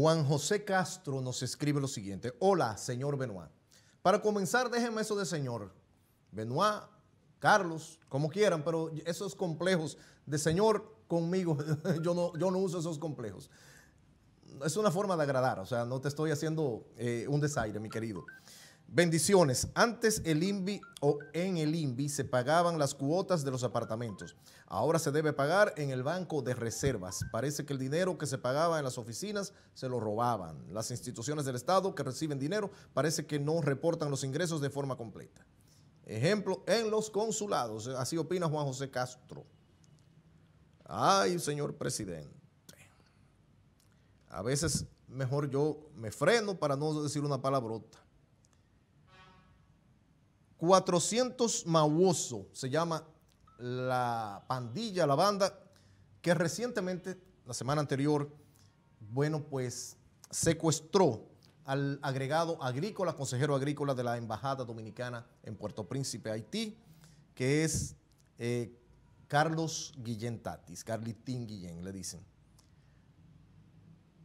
Juan José Castro nos escribe lo siguiente. Hola, señor Benoit. Para comenzar, déjeme eso de señor. Benoit, Carlos, como quieran, pero esos complejos de señor conmigo, yo no, yo no uso esos complejos. Es una forma de agradar, o sea, no te estoy haciendo eh, un desaire, mi querido. Bendiciones. Antes el INVI o en el INVI se pagaban las cuotas de los apartamentos. Ahora se debe pagar en el banco de reservas. Parece que el dinero que se pagaba en las oficinas se lo robaban. Las instituciones del Estado que reciben dinero parece que no reportan los ingresos de forma completa. Ejemplo, en los consulados. Así opina Juan José Castro. Ay, señor presidente. A veces mejor yo me freno para no decir una palabrota. 400 mahuoso se llama la pandilla, la banda, que recientemente, la semana anterior, bueno, pues secuestró al agregado agrícola, consejero agrícola de la Embajada Dominicana en Puerto Príncipe, Haití, que es eh, Carlos Guillén Tatis, Carlitín Guillén, le dicen.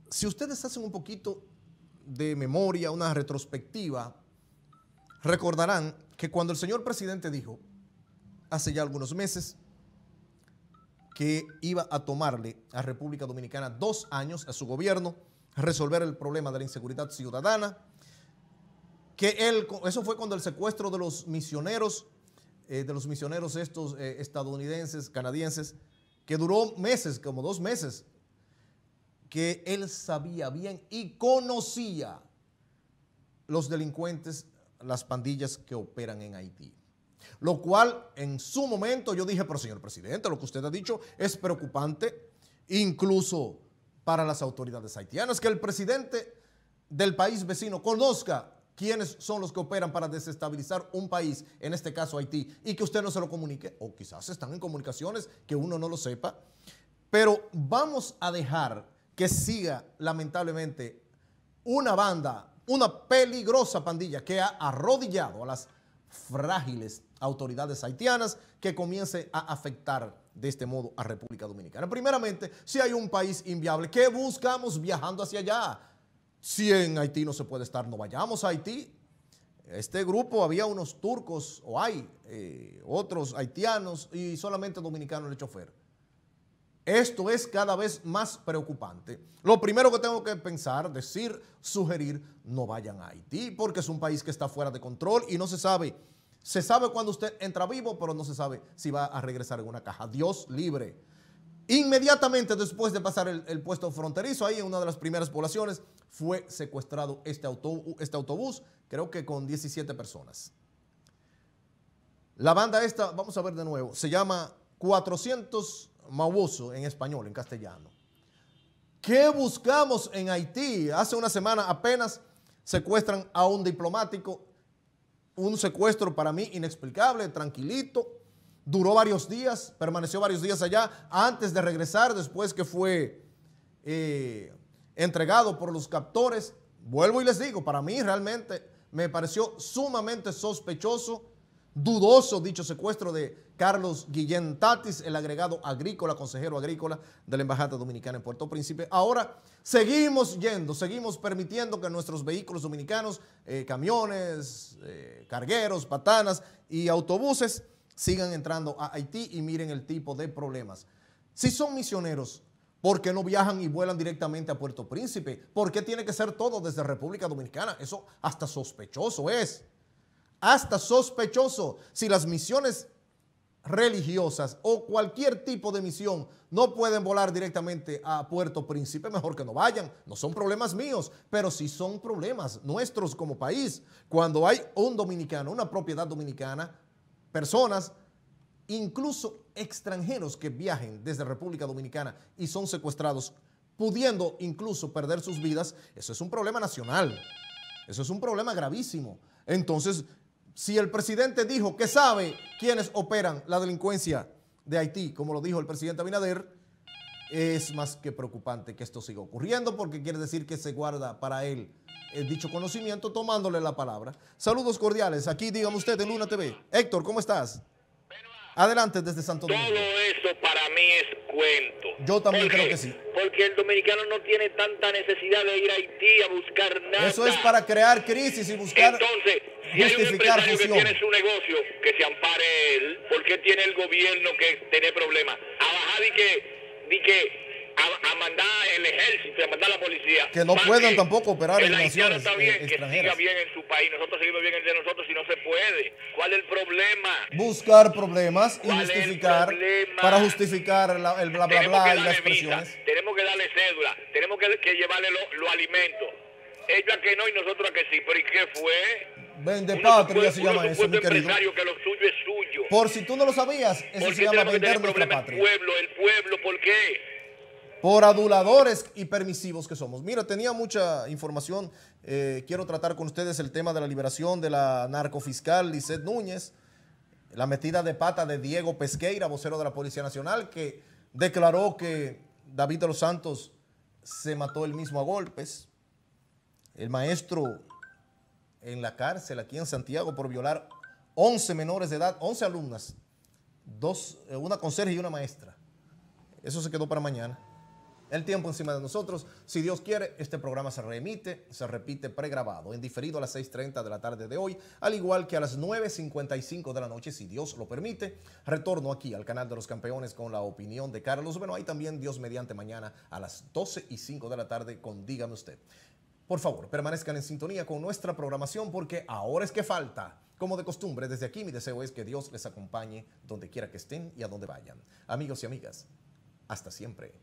Si ustedes hacen un poquito de memoria, una retrospectiva, recordarán que cuando el señor presidente dijo, hace ya algunos meses, que iba a tomarle a República Dominicana dos años a su gobierno, resolver el problema de la inseguridad ciudadana, que él, eso fue cuando el secuestro de los misioneros, eh, de los misioneros estos eh, estadounidenses, canadienses, que duró meses, como dos meses, que él sabía bien y conocía los delincuentes las pandillas que operan en Haití. Lo cual en su momento yo dije, pero señor presidente, lo que usted ha dicho es preocupante, incluso para las autoridades haitianas, que el presidente del país vecino conozca quiénes son los que operan para desestabilizar un país, en este caso Haití, y que usted no se lo comunique, o quizás están en comunicaciones que uno no lo sepa, pero vamos a dejar que siga lamentablemente una banda una peligrosa pandilla que ha arrodillado a las frágiles autoridades haitianas que comience a afectar de este modo a República Dominicana. Primeramente, si hay un país inviable, ¿qué buscamos viajando hacia allá? Si en Haití no se puede estar, no vayamos a Haití. Este grupo había unos turcos o hay eh, otros haitianos y solamente dominicanos el chofer. Esto es cada vez más preocupante. Lo primero que tengo que pensar, decir, sugerir, no vayan a Haití porque es un país que está fuera de control y no se sabe. Se sabe cuando usted entra vivo, pero no se sabe si va a regresar en una caja. Dios libre. Inmediatamente después de pasar el, puesto fronterizo, ahí en una de las primeras poblaciones, fue secuestrado este, este autobús creo que con 17 personas. La banda esta, vamos a ver de nuevo, se llama 400 mauboso en español, en castellano. ¿Qué buscamos en Haití? Hace una semana apenas secuestran a un diplomático, un secuestro para mí inexplicable, tranquilito, duró varios días, permaneció varios días allá antes de regresar, después que fue eh, entregado por los captores. Vuelvo y les digo, para mí realmente me pareció sumamente sospechoso dudoso dicho secuestro de Carlos Guillén Tatis, el agregado agrícola, consejero agrícola de la Embajada Dominicana en Puerto Príncipe. Ahora seguimos yendo, seguimos permitiendo que nuestros vehículos dominicanos, eh, camiones, eh, cargueros, patanas y autobuses sigan entrando a Haití y miren el tipo de problemas. Si son misioneros, ¿por qué no viajan y vuelan directamente a Puerto Príncipe? ¿Por qué tiene que ser todo desde República Dominicana? Eso hasta sospechoso es hasta sospechoso si las misiones religiosas o cualquier tipo de misión no pueden volar directamente a Puerto Príncipe, mejor que no vayan. No son problemas míos, pero sí son problemas nuestros como país. Cuando hay un dominicano, una propiedad dominicana, personas, incluso extranjeros que viajen desde República Dominicana y son secuestrados, pudiendo incluso perder sus vidas, eso es un problema nacional. Eso es un problema gravísimo. Entonces, si el presidente dijo que sabe quiénes operan la delincuencia de Haití, como lo dijo el presidente Abinader, es más que preocupante que esto siga ocurriendo porque quiere decir que se guarda para él el eh, dicho conocimiento tomándole la palabra. Saludos cordiales. Aquí, dígame usted, en Luna TV. Héctor, ¿cómo estás? Adelante desde Santo Domingo. Todo eso para mí es cuento. Yo también creo que sí. Porque el dominicano no tiene tanta necesidad de ir a Haití a buscar nada. Eso es para crear crisis y buscar... Entonces, Justificar hay un que tiene su negocio, que se ampare él, ¿por qué tiene el gobierno que tiene problemas? A bajar y que, a, mandar el ejército, a mandar la policía. Que no puedan tampoco operar en naciones está bien, eh, siga bien en su país, nosotros seguimos bien entre nosotros si no se puede. ¿Cuál es el problema? Buscar problemas y justificar para justificar el bla bla bla y las presiones. tenemos que darle cédula, tenemos que, llevarle los lo alimentos. Ellos a que no y nosotros a que sí, pero ¿y qué fue? Vende patria se llama eso, mi querido. Por si tú no lo sabías, eso se llama vender nuestra patria. El pueblo, el pueblo, ¿por qué? Por aduladores y permisivos que somos. Mira, tenía mucha información. Eh, quiero tratar con ustedes el tema de la liberación de la narcofiscal Lisset Núñez, la metida de pata de Diego Pesqueira, vocero de la Policía Nacional, que declaró que David de los Santos se mató él mismo a golpes. El maestro en la cárcel aquí en Santiago por violar 11 menores de edad, 11 alumnas, dos, eh, una conserje y una maestra. Eso se quedó para mañana. El tiempo encima de nosotros. Si Dios quiere, este programa se reemite, se repite pregrabado, en diferido a las 6.30 de la tarde de hoy, al igual que a las 9.55 de la noche, si Dios lo permite. Retorno aquí al canal de los campeones con la opinión de Carlos. Bueno, ahí también Dios mediante mañana a las 12 y 5 de la tarde con Dígame usted. Por favor, permanezcan en sintonía con nuestra programación porque ahora es que falta. Como de costumbre, desde aquí mi deseo es que Dios les acompañe donde quiera que estén y a donde vayan. Amigos y amigas, hasta siempre.